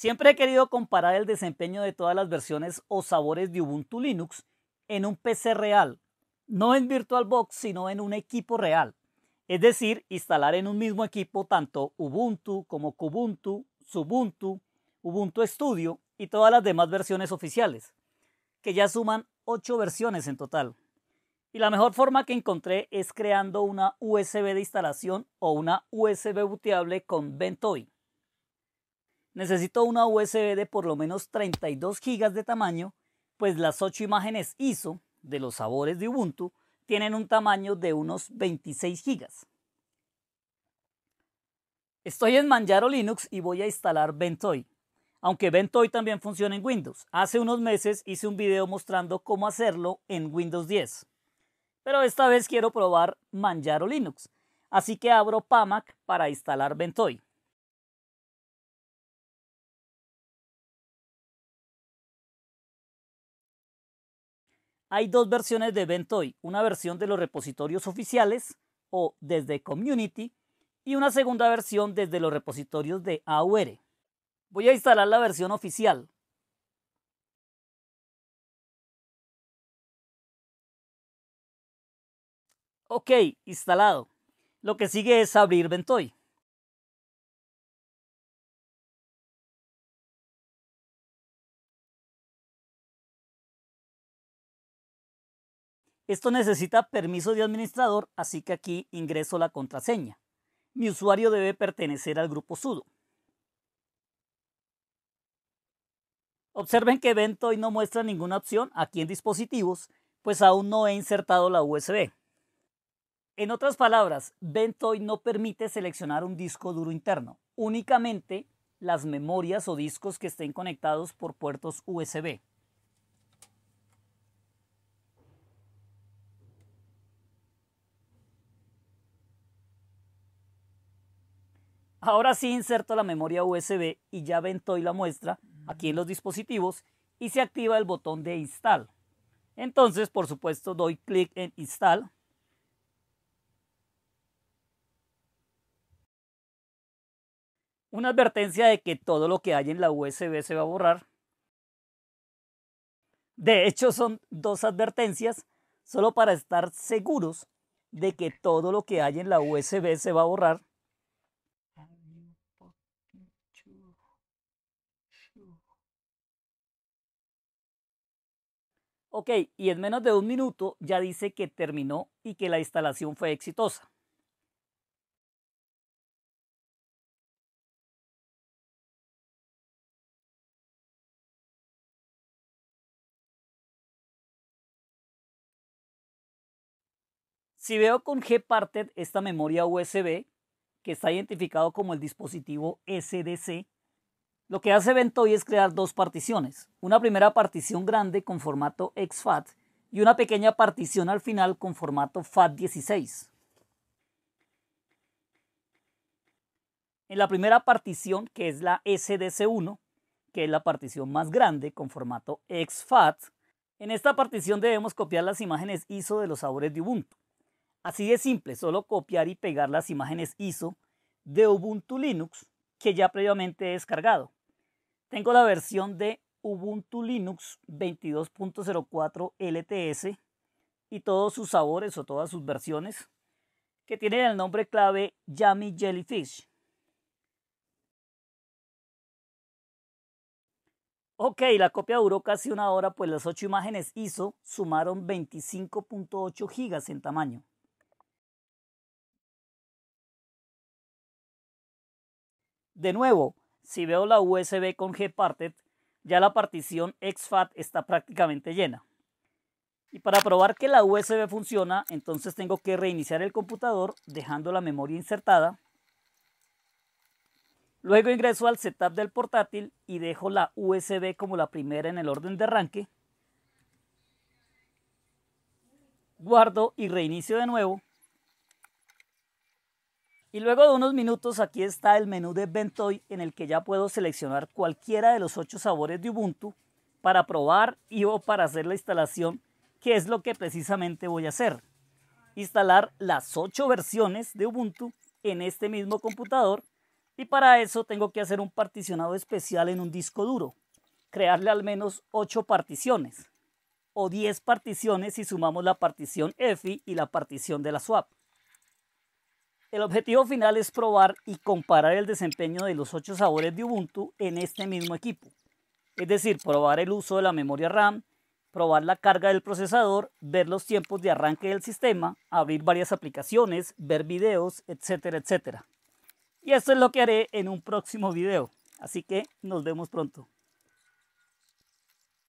Siempre he querido comparar el desempeño de todas las versiones o sabores de Ubuntu Linux en un PC real, no en VirtualBox, sino en un equipo real. Es decir, instalar en un mismo equipo tanto Ubuntu como Kubuntu, Subuntu, Ubuntu Studio y todas las demás versiones oficiales, que ya suman 8 versiones en total. Y la mejor forma que encontré es creando una USB de instalación o una USB booteable con Ventoy necesito una USB de por lo menos 32 GB de tamaño, pues las 8 imágenes ISO de los sabores de Ubuntu tienen un tamaño de unos 26 GB. Estoy en Manjaro Linux y voy a instalar Ventoy. Aunque Ventoy también funciona en Windows. Hace unos meses hice un video mostrando cómo hacerlo en Windows 10. Pero esta vez quiero probar Manjaro Linux. Así que abro PAMAC para instalar Ventoy. Hay dos versiones de Ventoy, una versión de los repositorios oficiales o desde Community y una segunda versión desde los repositorios de AUR. Voy a instalar la versión oficial. Ok, instalado. Lo que sigue es abrir Ventoy. Esto necesita permiso de administrador, así que aquí ingreso la contraseña. Mi usuario debe pertenecer al grupo sudo. Observen que Ventoy no muestra ninguna opción aquí en dispositivos, pues aún no he insertado la USB. En otras palabras, Ventoy no permite seleccionar un disco duro interno, únicamente las memorias o discos que estén conectados por puertos USB. Ahora sí inserto la memoria USB y ya y la muestra aquí en los dispositivos y se activa el botón de install. Entonces, por supuesto, doy clic en install. Una advertencia de que todo lo que hay en la USB se va a borrar. De hecho, son dos advertencias solo para estar seguros de que todo lo que hay en la USB se va a borrar Ok, y en menos de un minuto ya dice que terminó y que la instalación fue exitosa. Si veo con Gparted esta memoria USB, que está identificado como el dispositivo SDC, lo que hace Ventoy es crear dos particiones, una primera partición grande con formato XFAT y una pequeña partición al final con formato FAT16. En la primera partición, que es la SDC1, que es la partición más grande con formato XFAT, en esta partición debemos copiar las imágenes ISO de los sabores de Ubuntu. Así de simple, solo copiar y pegar las imágenes ISO de Ubuntu Linux que ya previamente he descargado. Tengo la versión de Ubuntu Linux 22.04 LTS y todos sus sabores o todas sus versiones que tienen el nombre clave Yummy Jellyfish. Ok, la copia duró casi una hora, pues las ocho imágenes ISO sumaron 25.8 gigas en tamaño. De nuevo, si veo la USB con Gparted, ya la partición XFAT está prácticamente llena. Y para probar que la USB funciona, entonces tengo que reiniciar el computador dejando la memoria insertada. Luego ingreso al setup del portátil y dejo la USB como la primera en el orden de arranque. Guardo y reinicio de nuevo. Y luego de unos minutos aquí está el menú de Ventoy en el que ya puedo seleccionar cualquiera de los ocho sabores de Ubuntu para probar y o para hacer la instalación, que es lo que precisamente voy a hacer. Instalar las ocho versiones de Ubuntu en este mismo computador y para eso tengo que hacer un particionado especial en un disco duro, crearle al menos ocho particiones o 10 particiones si sumamos la partición EFI y la partición de la swap. El objetivo final es probar y comparar el desempeño de los 8 sabores de Ubuntu en este mismo equipo. Es decir, probar el uso de la memoria RAM, probar la carga del procesador, ver los tiempos de arranque del sistema, abrir varias aplicaciones, ver videos, etcétera, etcétera. Y esto es lo que haré en un próximo video. Así que nos vemos pronto.